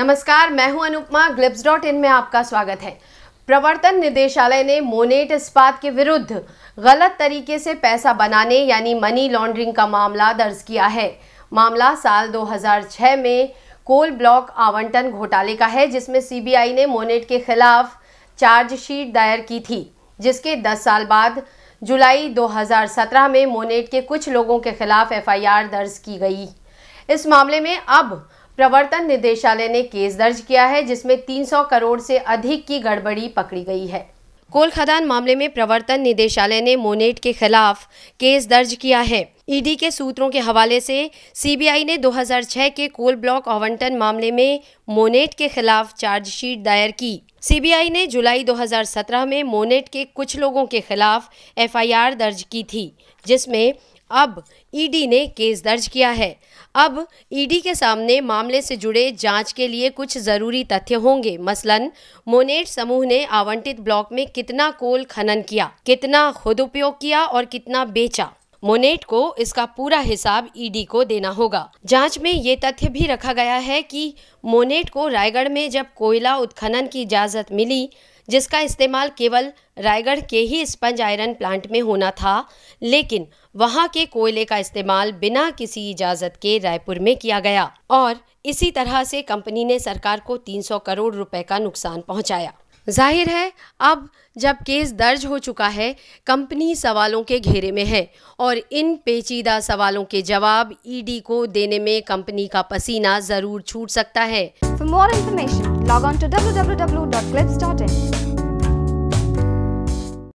नमस्कार मैं हूं अनुपमा ग्लिप्स डॉट इन में आपका स्वागत है प्रवर्तन निदेशालय ने मोनेट इस्पात के विरुद्ध गलत तरीके से पैसा बनाने यानी मनी लॉन्ड्रिंग का मामला दर्ज किया है मामला साल 2006 में कोल ब्लॉक आवंटन घोटाले का है जिसमें सीबीआई ने मोनेट के खिलाफ चार्जशीट दायर की थी जिसके 10 साल बाद जुलाई 2017 में मोनेट के कुछ लोगों के खिलाफ एफआईआर दर्ज की गई इस मामले में अब प्रवर्तन निदेशालय ने केस दर्ज किया है जिसमें 300 करोड़ से अधिक की गड़बड़ी पकड़ी गई है कोल खदान मामले में प्रवर्तन निदेशालय ने मोनेट के खिलाफ केस दर्ज किया है ईडी के सूत्रों के हवाले से सीबीआई ने 2006 के कोल ब्लॉक आवंटन मामले में मोनेट के खिलाफ चार्जशीट दायर की सीबीआई ने जुलाई 2017 में मोनेट के कुछ लोगों के खिलाफ एफआईआर दर्ज की थी जिसमें अब ईडी e ने केस दर्ज किया है अब ईडी e के सामने मामले से जुड़े जांच के लिए कुछ ज़रूरी तथ्य होंगे मसलन मोनेट समूह ने आवंटित ब्लॉक में कितना कोल खनन किया कितना खुद उपयोग किया और कितना बेचा मोनेट को इसका पूरा हिसाब ईडी e को देना होगा जांच में ये तथ्य भी रखा गया है कि मोनेट को रायगढ़ में जब कोयला उत्खनन की इजाज़त मिली जिसका इस्तेमाल केवल रायगढ़ के ही स्पंज आयरन प्लांट में होना था लेकिन वहां के कोयले का इस्तेमाल बिना किसी इजाज़त के रायपुर में किया गया और इसी तरह से कंपनी ने सरकार को 300 करोड़ रुपए का नुकसान पहुंचाया जाहिर है अब जब केस दर्ज हो चुका है कंपनी सवालों के घेरे में है और इन पेचीदा सवालों के जवाब ईडी e को देने में कंपनी का पसीना जरूर छूट सकता है